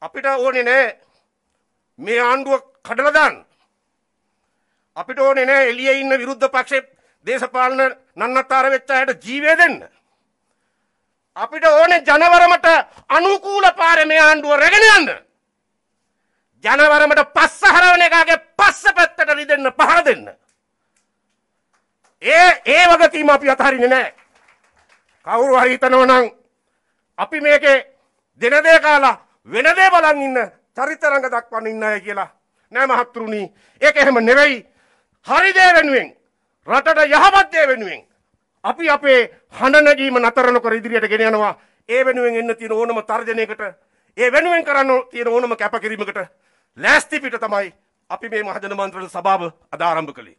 අපිට ඕනේ නෑ මේ ආණ්ඩුව කඩලා දාන්න. අපිට ඕනේ නෑ එළියේ ඉන්න විරුද්ධ පක්ෂේ දේශපාලන නන්නතර වෙච්ච අයට ජීවය දෙන්න. අපිට ඕනේ ජනවරමට අනුකූල පාරේ මේ ආණ්ඩුව රැගෙන යන්න. ජනවරමට පස්ස හරවන එකගේ පස්ස පැත්තට රිදෙන්න පහර දෙන්න. ඒ ඒ වගකීම අපි අතහරින්නේ නෑ. කවුරු හරි හිතනවා නම් අපි මේකේ දෙන දේ කාලා වෙන දේ බලන් ඉන්න චරිතරංග දක්වන්න ඉන්න අය කියලා. නෑ මහත්තුරුනි, ඒක එහෙම නෙවෙයි. හරි දේ වෙනුවෙන්, රටට යහපත් දේ වෙනුවෙන් අපි අපේ හඬ නැගීම නතර නොකර ඉදිරියට ගෙන යනවා. ඒ වෙනුවෙන් එන්න තියෙන ඕනම තර්ජනයකට, ඒ වෙනුවෙන් කරන්න තියෙන ඕනම කැපකිරීමකට ලෑස්ති පිට තමයි අපි මේ මහජන මන්ත්‍රණ සභාව අද ආරම්භ කළේ.